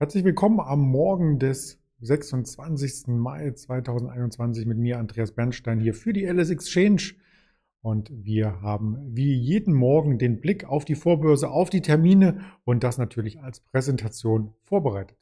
Herzlich willkommen am Morgen des 26. Mai 2021 mit mir, Andreas Bernstein, hier für die LS Exchange. Und wir haben wie jeden Morgen den Blick auf die Vorbörse, auf die Termine und das natürlich als Präsentation vorbereitet.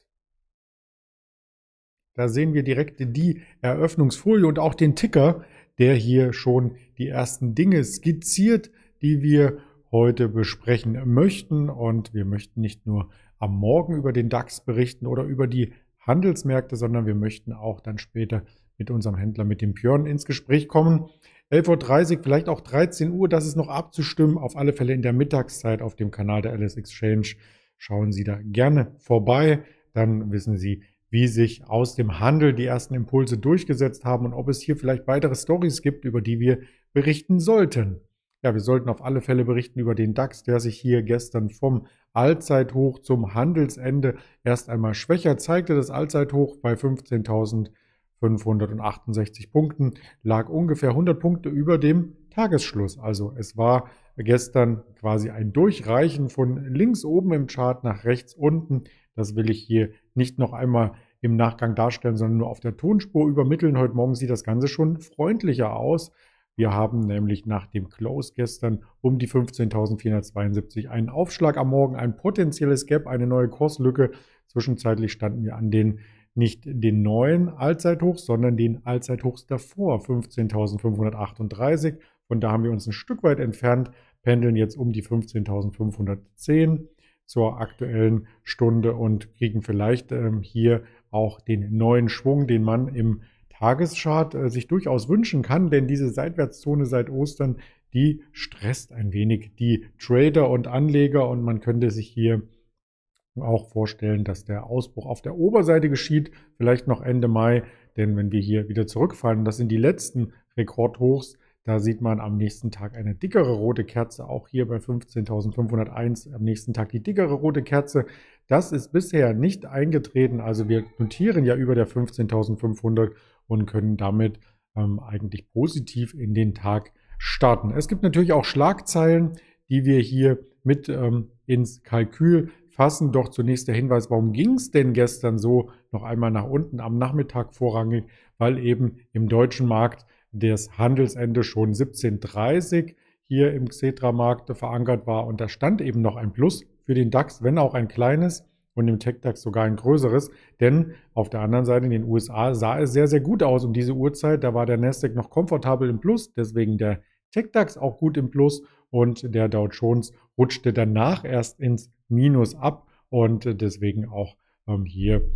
Da sehen wir direkt die Eröffnungsfolie und auch den Ticker, der hier schon die ersten Dinge skizziert, die wir heute besprechen möchten. Und wir möchten nicht nur am Morgen über den DAX berichten oder über die Handelsmärkte, sondern wir möchten auch dann später mit unserem Händler, mit dem Björn, ins Gespräch kommen. 11.30 Uhr, vielleicht auch 13 Uhr, das ist noch abzustimmen. Auf alle Fälle in der Mittagszeit auf dem Kanal der LS Exchange. Schauen Sie da gerne vorbei. Dann wissen Sie, wie sich aus dem Handel die ersten Impulse durchgesetzt haben und ob es hier vielleicht weitere Stories gibt, über die wir berichten sollten. Ja, wir sollten auf alle Fälle berichten über den DAX, der sich hier gestern vom Allzeithoch zum Handelsende erst einmal schwächer zeigte. Das Allzeithoch bei 15.568 Punkten lag ungefähr 100 Punkte über dem Tagesschluss. Also es war gestern quasi ein Durchreichen von links oben im Chart nach rechts unten. Das will ich hier nicht noch einmal im Nachgang darstellen, sondern nur auf der Tonspur übermitteln. Heute Morgen sieht das Ganze schon freundlicher aus. Wir haben nämlich nach dem Close gestern um die 15.472 einen Aufschlag am Morgen, ein potenzielles Gap, eine neue Kurslücke. Zwischenzeitlich standen wir an den nicht den neuen Allzeithochs, sondern den Allzeithochs davor, 15.538. Von da haben wir uns ein Stück weit entfernt, pendeln jetzt um die 15.510 zur aktuellen Stunde und kriegen vielleicht ähm, hier auch den neuen Schwung, den man im Tageschart äh, sich durchaus wünschen kann, denn diese Seitwärtszone seit Ostern, die stresst ein wenig die Trader und Anleger und man könnte sich hier auch vorstellen, dass der Ausbruch auf der Oberseite geschieht, vielleicht noch Ende Mai, denn wenn wir hier wieder zurückfallen, das sind die letzten Rekordhochs, da sieht man am nächsten Tag eine dickere rote Kerze, auch hier bei 15.501 am nächsten Tag die dickere rote Kerze. Das ist bisher nicht eingetreten, also wir notieren ja über der 15.500 und können damit ähm, eigentlich positiv in den Tag starten. Es gibt natürlich auch Schlagzeilen, die wir hier mit ähm, ins Kalkül fassen. Doch zunächst der Hinweis, warum ging es denn gestern so noch einmal nach unten am Nachmittag vorrangig, weil eben im deutschen Markt das Handelsende schon 17.30 hier im Xetra-Markt verankert war und da stand eben noch ein Plus für den DAX, wenn auch ein kleines und im TechDAX sogar ein größeres. Denn auf der anderen Seite in den USA sah es sehr, sehr gut aus um diese Uhrzeit. Da war der Nasdaq noch komfortabel im Plus, deswegen der TechDAX auch gut im Plus und der Dow Jones rutschte danach erst ins Minus ab und deswegen auch ähm, hier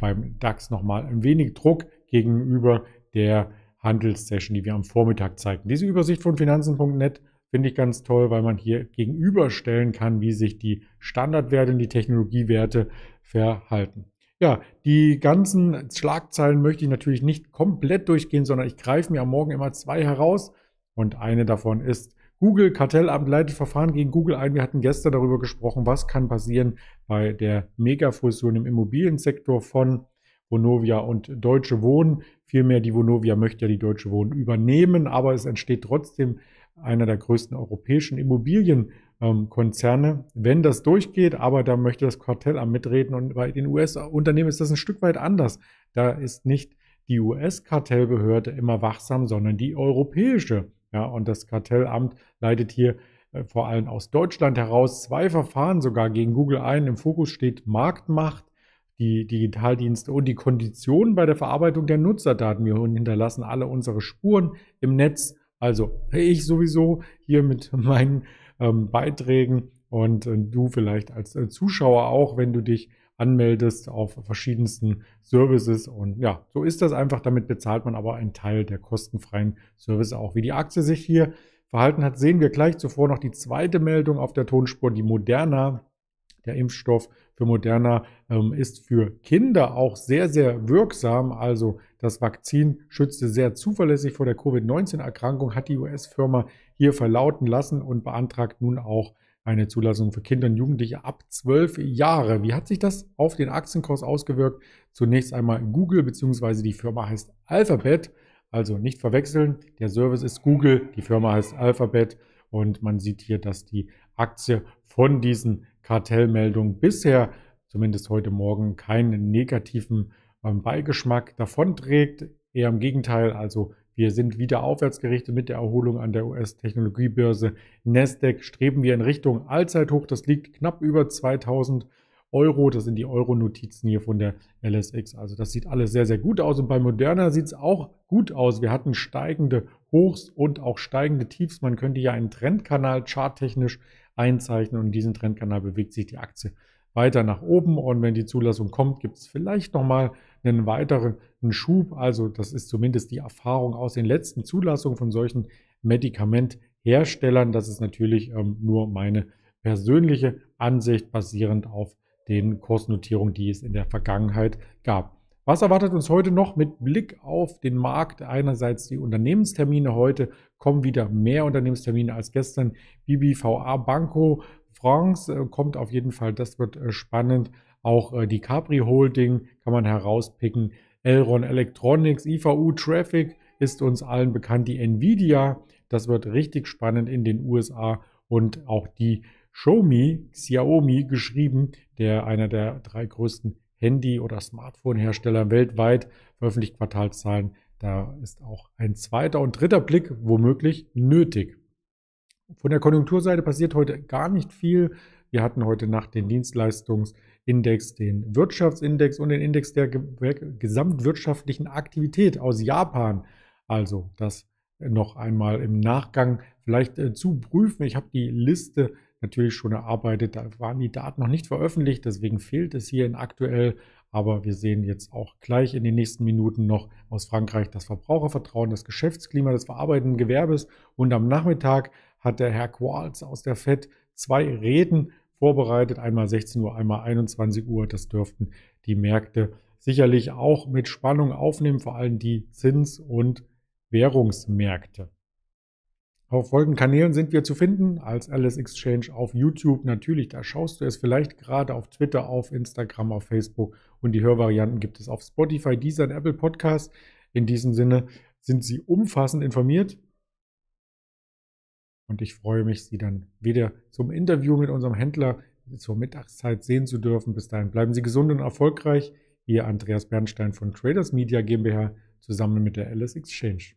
beim DAX nochmal ein wenig Druck gegenüber der Handelssession, die wir am Vormittag zeigten. Diese Übersicht von finanzen.net Finde ich ganz toll, weil man hier gegenüberstellen kann, wie sich die Standardwerte und die Technologiewerte verhalten. Ja, die ganzen Schlagzeilen möchte ich natürlich nicht komplett durchgehen, sondern ich greife mir am Morgen immer zwei heraus und eine davon ist Google Kartellamt leitet Verfahren gegen Google ein. Wir hatten gestern darüber gesprochen, was kann passieren bei der Megafusion im Immobiliensektor von Vonovia und Deutsche Wohnen. Vielmehr die Vonovia möchte ja die Deutsche Wohnen übernehmen, aber es entsteht trotzdem einer der größten europäischen Immobilienkonzerne. Wenn das durchgeht, aber da möchte das Kartell am mitreden und bei den US-Unternehmen ist das ein Stück weit anders. Da ist nicht die US-Kartellbehörde immer wachsam, sondern die europäische. Ja, und das Kartellamt leitet hier äh, vor allem aus Deutschland heraus zwei Verfahren sogar gegen Google ein. Im Fokus steht Marktmacht, die Digitaldienste und die Konditionen bei der Verarbeitung der Nutzerdaten. Wir hinterlassen alle unsere Spuren im Netz also ich sowieso hier mit meinen ähm, Beiträgen und äh, du vielleicht als äh, Zuschauer auch, wenn du dich anmeldest auf verschiedensten Services. Und ja, so ist das einfach. Damit bezahlt man aber einen Teil der kostenfreien Services auch. Wie die Aktie sich hier verhalten hat, sehen wir gleich. Zuvor noch die zweite Meldung auf der Tonspur, die Moderna der Impfstoff für Moderna ähm, ist für Kinder auch sehr, sehr wirksam. Also das Vakzin schützte sehr zuverlässig vor der Covid-19-Erkrankung, hat die US-Firma hier verlauten lassen und beantragt nun auch eine Zulassung für Kinder und Jugendliche ab zwölf Jahre. Wie hat sich das auf den Aktienkurs ausgewirkt? Zunächst einmal Google, beziehungsweise die Firma heißt Alphabet. Also nicht verwechseln, der Service ist Google, die Firma heißt Alphabet. Und man sieht hier, dass die Aktie von diesen Kartellmeldungen bisher, zumindest heute Morgen, keinen negativen ähm, Beigeschmack davonträgt. Eher im Gegenteil, also wir sind wieder aufwärtsgerichtet mit der Erholung an der US-Technologiebörse. Nasdaq streben wir in Richtung Allzeithoch. Das liegt knapp über 2000 Euro. Das sind die Euro-Notizen hier von der LSX. Also das sieht alles sehr, sehr gut aus. Und bei Moderna sieht es auch gut aus. Wir hatten steigende Hochs und auch steigende Tiefs. Man könnte ja einen Trendkanal charttechnisch einzeichnen und in diesem Trendkanal bewegt sich die Aktie weiter nach oben und wenn die Zulassung kommt, gibt es vielleicht nochmal einen weiteren Schub. Also das ist zumindest die Erfahrung aus den letzten Zulassungen von solchen Medikamentherstellern. Das ist natürlich ähm, nur meine persönliche Ansicht basierend auf den Kursnotierungen, die es in der Vergangenheit gab. Was erwartet uns heute noch mit Blick auf den Markt? Einerseits die Unternehmenstermine. Heute kommen wieder mehr Unternehmenstermine als gestern. BBVA Banco France äh, kommt auf jeden Fall. Das wird äh, spannend. Auch äh, die Capri Holding kann man herauspicken. Elron Electronics, IVU Traffic ist uns allen bekannt. Die Nvidia, das wird richtig spannend in den USA und auch die Xiaomi, Xiaomi geschrieben, der einer der drei größten Handy- oder Smartphone-Hersteller weltweit veröffentlicht Quartalszahlen. Da ist auch ein zweiter und dritter Blick womöglich nötig. Von der Konjunkturseite passiert heute gar nicht viel. Wir hatten heute Nacht den Dienstleistungsindex, den Wirtschaftsindex und den Index der gesamtwirtschaftlichen Aktivität aus Japan. Also das noch einmal im Nachgang vielleicht äh, zu prüfen. Ich habe die Liste natürlich schon erarbeitet. Da waren die Daten noch nicht veröffentlicht, deswegen fehlt es hier in aktuell. Aber wir sehen jetzt auch gleich in den nächsten Minuten noch aus Frankreich das Verbrauchervertrauen, das Geschäftsklima des verarbeitenden Gewerbes. Und am Nachmittag hat der Herr Qualz aus der FED zwei Reden vorbereitet, einmal 16 Uhr, einmal 21 Uhr. Das dürften die Märkte sicherlich auch mit Spannung aufnehmen, vor allem die Zins- und Währungsmärkte. Auf folgenden Kanälen sind wir zu finden, als Alice Exchange auf YouTube natürlich, da schaust du es vielleicht gerade auf Twitter, auf Instagram, auf Facebook und die Hörvarianten gibt es auf Spotify, Deezer und Apple Podcasts. In diesem Sinne sind Sie umfassend informiert und ich freue mich, Sie dann wieder zum Interview mit unserem Händler zur Mittagszeit sehen zu dürfen. Bis dahin bleiben Sie gesund und erfolgreich. Ihr Andreas Bernstein von Traders Media GmbH zusammen mit der Alice Exchange.